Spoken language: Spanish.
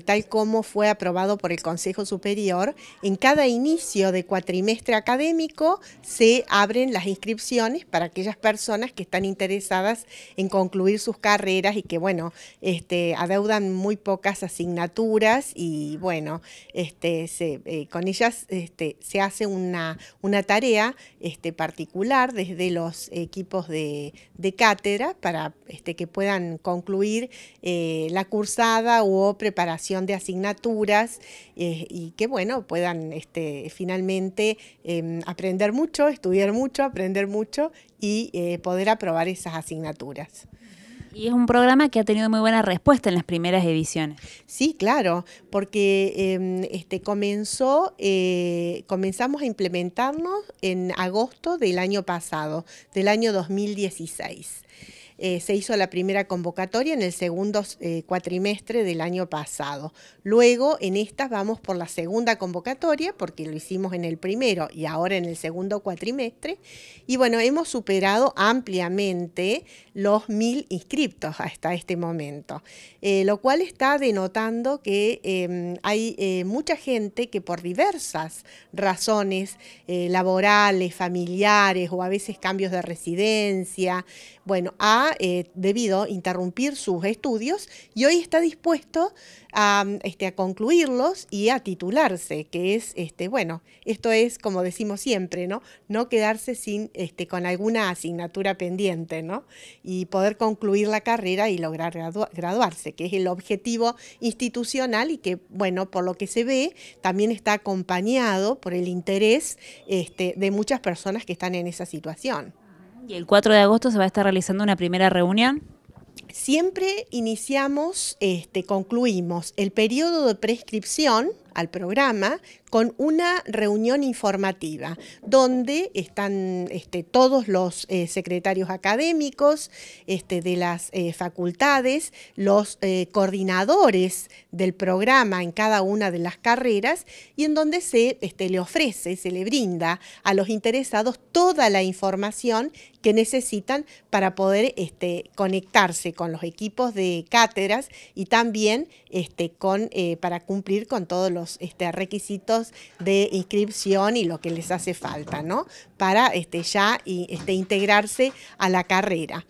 tal como fue aprobado por el Consejo Superior, en cada inicio de cuatrimestre académico se abren las inscripciones para aquellas personas que están interesadas en concluir sus carreras y que, bueno, este, adeudan muy pocas asignaturas y, bueno, este, se, eh, con ellas este, se hace una, tarea este, particular desde los equipos de, cátedra para este, que puedan concluir eh, la cursada o preparación de asignaturas eh, y que, bueno, puedan este, finalmente em, aprender mucho, estudiar mucho, aprender mucho y eh, poder aprobar esas asignaturas. Y es un programa que ha tenido muy buena respuesta en las primeras ediciones. Sí, claro, porque em, este, comenzó, eh, comenzamos a implementarnos en agosto del año pasado, del año 2016. Eh, se hizo la primera convocatoria en el segundo eh, cuatrimestre del año pasado. Luego, en estas vamos por la segunda convocatoria, porque lo hicimos en el primero y ahora en el segundo cuatrimestre. Y bueno, hemos superado ampliamente los mil inscriptos hasta este momento, eh, lo cual está denotando que em, hay mucha gente que por diversas razones laborales, familiares o a veces cambios de residencia, bueno, ha eh, debido interrumpir sus estudios y hoy está dispuesto este, a, concluirlos y a titularse, que es, este, bueno, esto es como decimos siempre, ¿no? No quedarse sin, este, con alguna asignatura pendiente, ¿no? Y poder concluir la carrera y lograr graduarse, que es el objetivo institucional y que, bueno, por lo que se ve, también está acompañado por el interés este, de muchas personas que están en esa situación. Y el 4 de agosto se va a estar realizando una primera reunión. Siempre iniciamos, este, concluimos el periodo de prescripción al programa con una reunión informativa donde están este, todos los eh, secretarios académicos este, de las eh, facultades, los eh, coordinadores del programa en cada una de las carreras y en donde se este, le ofrece, se le brinda a los interesados toda la información que necesitan para poder conectarse con los equipos de cátedras y también con, para cumplir con todos los este, requisitos de inscripción y lo que les hace falta, ¿no? Para este, ya este, integrarse a la carrera.